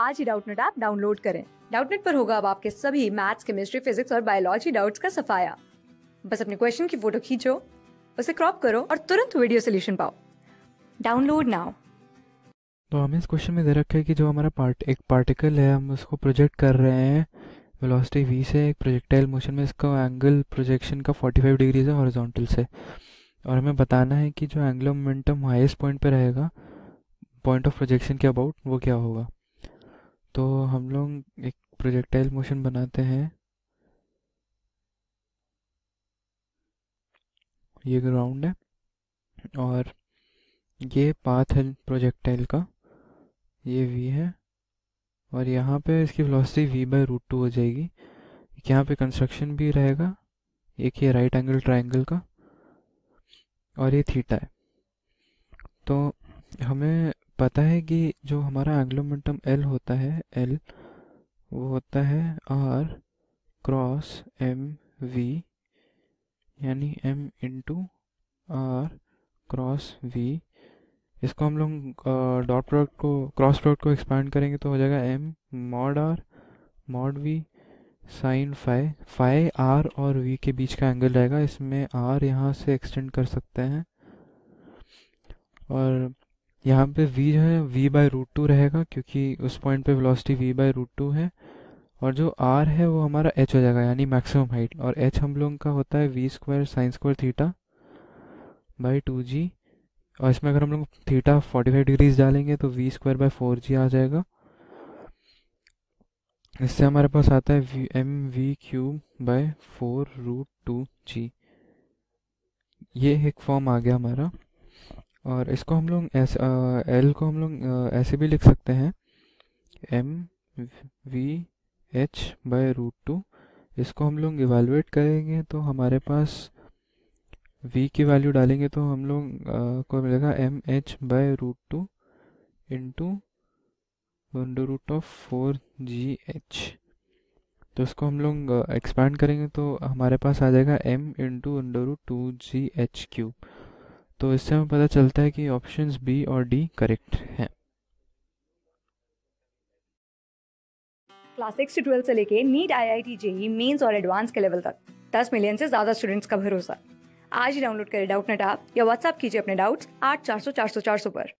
आज ही Doubtnut app download करें डाउटनेट पर होगा अब आपके सभी मैथ्स केमिस्ट्री फिजिक्स और बायोलॉजी डाउट्स का सफाया बस अपने क्वेश्चन की फोटो खींचो उसे क्रॉप करो और तुरंत वीडियो सोल्यूशन पाओ डाउनलोड नाउ तो हमें इस क्वेश्चन में दे रखा है कि जो हमारा पार्ट एक पार्टिकल है हम उसको प्रोजेक्ट कर रहे हैं वेलोसिटी वी से एक प्रोजेक्टाइल मोशन में इसका एंगल प्रोजेक्शन का 45 डिग्री है हॉरिजॉन्टल से और हमें बताना है कि जो एंगल मोमेंटम हाईएस्ट पॉइंट पर रहेगा पॉइंट ऑफ प्रोजेक्शन के अबाउट वो क्या होगा हम लोग एक प्रोजेक्टाइल मोशन बनाते हैं ये ग्राउंड है और ये पाथ है प्रोजेक्टाइल का ये वी है और यहाँ पे इसकी velocity v by root two हो जाएगी यहाँ पे कंस्ट्रक्शन भी रहेगा एक ये राइट एंगल ट्राइंगल का और ये थीटा है तो हमें पता है कि जो हमारा एंग्लोमेंटम एल होता है एल वो होता है आर क्रॉस एम वी यानी m into r cross v इसको हम लोग डॉट प्रोडक्ट को क्रॉस प्रोडक्ट को एक्सपांड करेंगे तो हो जाएगा m mod r mod v sine five five r और वी के बीच का एंगल रहेगा इसमें आर यहाँ से एक्सटेंड कर सकते हैं और यहाँ पे v जो है v बाय रूट टू रहेगा क्योंकि उस पॉइंट पे velocity v by root two है और जो r है वो हमारा h हो जाएगा यानी मैक्सिमम हाइट और h हम लोगों का होता है v square sine square theta by two g और इसमें अगर हम लोग थीटा फोर्टी फाइव डिग्रीज डालेंगे तो v square by four g आ जाएगा इससे हमारे पास आता है m v cube by four root two g ये एक फॉर्म आ गया हमारा और इसको हम लोग एल को हम लोग ऐसे भी लिख सकते हैं m v h by root two इसको हम लोग इवेलुएट करेंगे तो हमारे पास v की वैल्यू डालेंगे तो हम लोग को मिलेगा m h by root two into under root of four g h तो इसको हम लोग एक्सपैंड करेंगे तो हमारे पास आ जाएगा m into under root two g h cube तो इससे हमें पता चलता है कि ऑप्शंस बी और डी करेक्ट है क्लास सिक्स से ट्वेल्थ से लेके NEET I I T JEE mains और एडवांस के लेवल तक दस मिलियन से ज्यादा स्टूडेंट्स का भरोसा आज ही डाउनलोड करें डाउट नेट आप या व्हाट्सअप कीजिए अपने डाउट्स आठ चार सौ चार सौ चार सौ पर